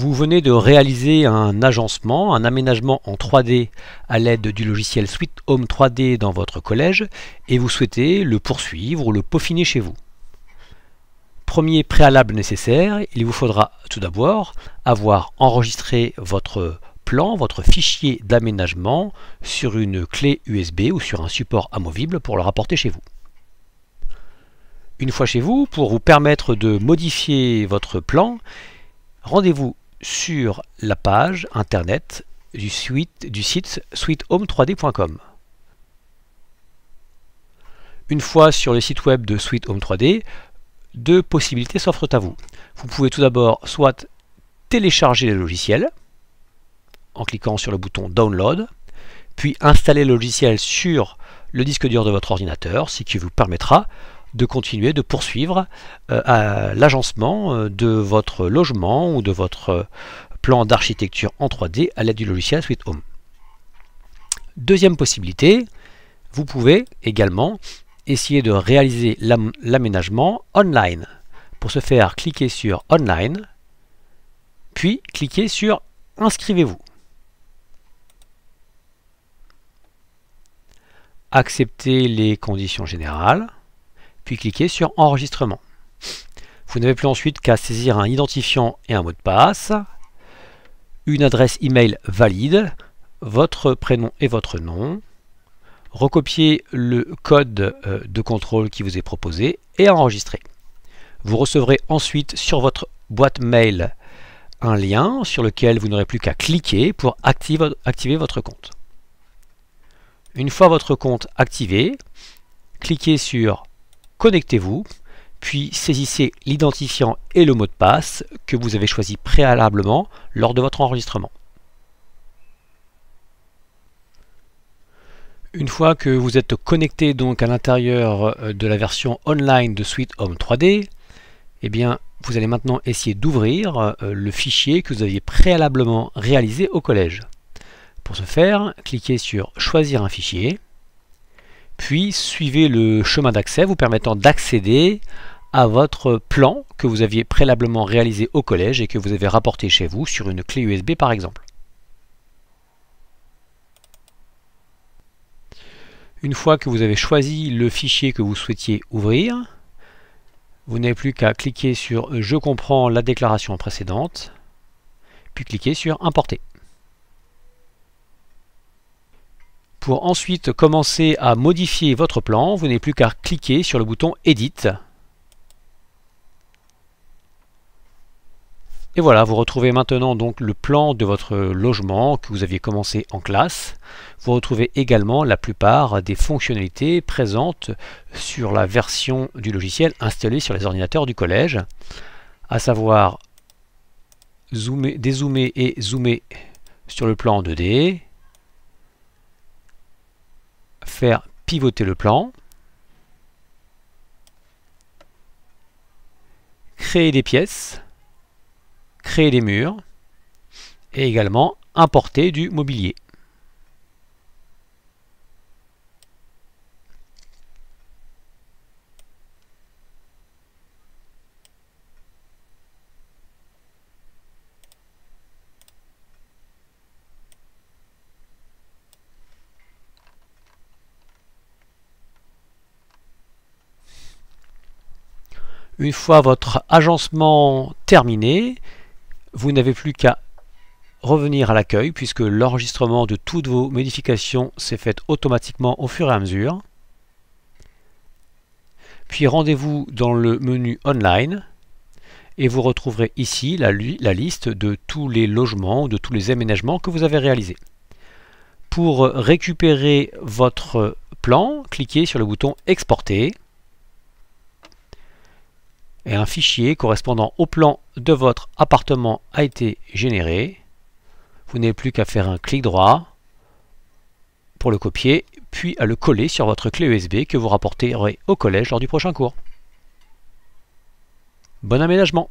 Vous venez de réaliser un agencement, un aménagement en 3D à l'aide du logiciel Suite Home 3D dans votre collège et vous souhaitez le poursuivre ou le peaufiner chez vous. Premier préalable nécessaire, il vous faudra tout d'abord avoir enregistré votre plan, votre fichier d'aménagement sur une clé USB ou sur un support amovible pour le rapporter chez vous. Une fois chez vous, pour vous permettre de modifier votre plan, rendez-vous sur la page internet du, du site sweethome3d.com. Une fois sur le site web de Sweet Home 3D, deux possibilités s'offrent à vous. Vous pouvez tout d'abord soit télécharger le logiciel en cliquant sur le bouton Download, puis installer le logiciel sur le disque dur de votre ordinateur, ce qui vous permettra de continuer, de poursuivre euh, l'agencement euh, de votre logement ou de votre euh, plan d'architecture en 3D à l'aide du logiciel Suite Home. Deuxième possibilité, vous pouvez également essayer de réaliser l'aménagement online. Pour ce faire, cliquez sur Online, puis cliquez sur Inscrivez-vous. Acceptez les conditions générales puis cliquez sur Enregistrement. Vous n'avez plus ensuite qu'à saisir un identifiant et un mot de passe, une adresse email valide, votre prénom et votre nom, recopier le code euh, de contrôle qui vous est proposé et enregistrer. Vous recevrez ensuite sur votre boîte mail un lien sur lequel vous n'aurez plus qu'à cliquer pour activer votre compte. Une fois votre compte activé, cliquez sur connectez-vous, puis saisissez l'identifiant et le mot de passe que vous avez choisi préalablement lors de votre enregistrement. Une fois que vous êtes connecté donc à l'intérieur euh, de la version online de Suite Home 3D, eh bien, vous allez maintenant essayer d'ouvrir euh, le fichier que vous aviez préalablement réalisé au collège. Pour ce faire, cliquez sur Choisir un fichier puis suivez le chemin d'accès vous permettant d'accéder à votre plan que vous aviez préalablement réalisé au collège et que vous avez rapporté chez vous sur une clé USB par exemple. Une fois que vous avez choisi le fichier que vous souhaitiez ouvrir, vous n'avez plus qu'à cliquer sur « Je comprends la déclaration précédente » puis cliquez sur « Importer ». Pour ensuite commencer à modifier votre plan, vous n'avez plus qu'à cliquer sur le bouton Edit. Et voilà, vous retrouvez maintenant donc le plan de votre logement que vous aviez commencé en classe. Vous retrouvez également la plupart des fonctionnalités présentes sur la version du logiciel installée sur les ordinateurs du collège, à savoir zoomer, dézoomer et zoomer sur le plan 2D, faire pivoter le plan, créer des pièces, créer des murs et également importer du mobilier. Une fois votre agencement terminé, vous n'avez plus qu'à revenir à l'accueil puisque l'enregistrement de toutes vos modifications s'est fait automatiquement au fur et à mesure. Puis rendez-vous dans le menu Online et vous retrouverez ici la, liste de tous les logements, ou de tous les aménagements que vous avez réalisés. Pour récupérer votre plan, cliquez sur le bouton Exporter et un fichier correspondant au plan de votre appartement a été généré. Vous n'avez plus qu'à faire un clic droit pour le copier, puis à le coller sur votre clé USB que vous rapporterez au collège lors du prochain cours. Bon aménagement